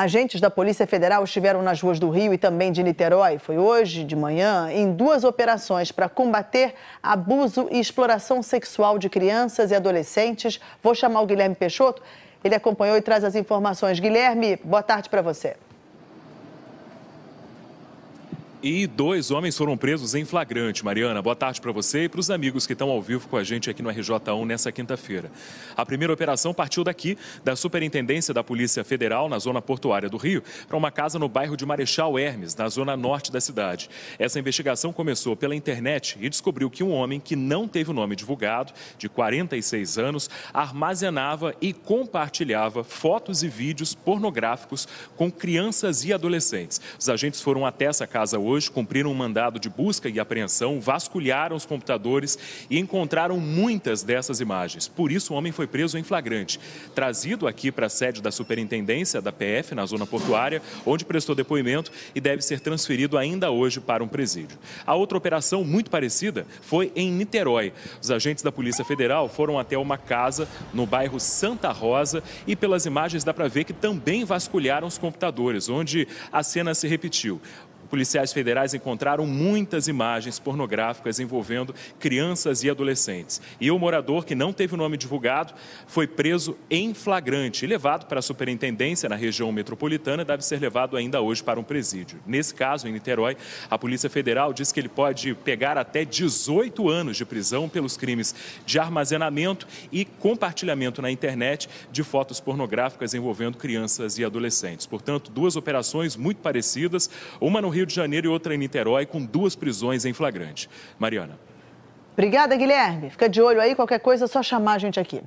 Agentes da Polícia Federal estiveram nas ruas do Rio e também de Niterói. Foi hoje de manhã em duas operações para combater abuso e exploração sexual de crianças e adolescentes. Vou chamar o Guilherme Peixoto. Ele acompanhou e traz as informações. Guilherme, boa tarde para você e dois homens foram presos em flagrante. Mariana, boa tarde para você e para os amigos que estão ao vivo com a gente aqui no RJ1 nessa quinta-feira. A primeira operação partiu daqui, da Superintendência da Polícia Federal, na zona portuária do Rio, para uma casa no bairro de Marechal Hermes, na zona norte da cidade. Essa investigação começou pela internet e descobriu que um homem que não teve o nome divulgado, de 46 anos, armazenava e compartilhava fotos e vídeos pornográficos com crianças e adolescentes. Os agentes foram até essa casa hoje hoje, cumpriram um mandado de busca e apreensão, vasculharam os computadores e encontraram muitas dessas imagens. Por isso, o homem foi preso em flagrante. Trazido aqui para a sede da superintendência da PF, na zona portuária, onde prestou depoimento e deve ser transferido ainda hoje para um presídio. A outra operação muito parecida foi em Niterói. Os agentes da Polícia Federal foram até uma casa no bairro Santa Rosa e, pelas imagens, dá para ver que também vasculharam os computadores, onde a cena se repetiu policiais federais encontraram muitas imagens pornográficas envolvendo crianças e adolescentes. E o morador, que não teve o nome divulgado, foi preso em flagrante e levado para a superintendência na região metropolitana. Deve ser levado ainda hoje para um presídio. Nesse caso, em Niterói, a Polícia Federal diz que ele pode pegar até 18 anos de prisão pelos crimes de armazenamento e compartilhamento na internet de fotos pornográficas envolvendo crianças e adolescentes. Portanto, duas operações muito parecidas, uma no Rio Rio de Janeiro e outra em Niterói, com duas prisões em flagrante. Mariana. Obrigada, Guilherme. Fica de olho aí, qualquer coisa é só chamar a gente aqui.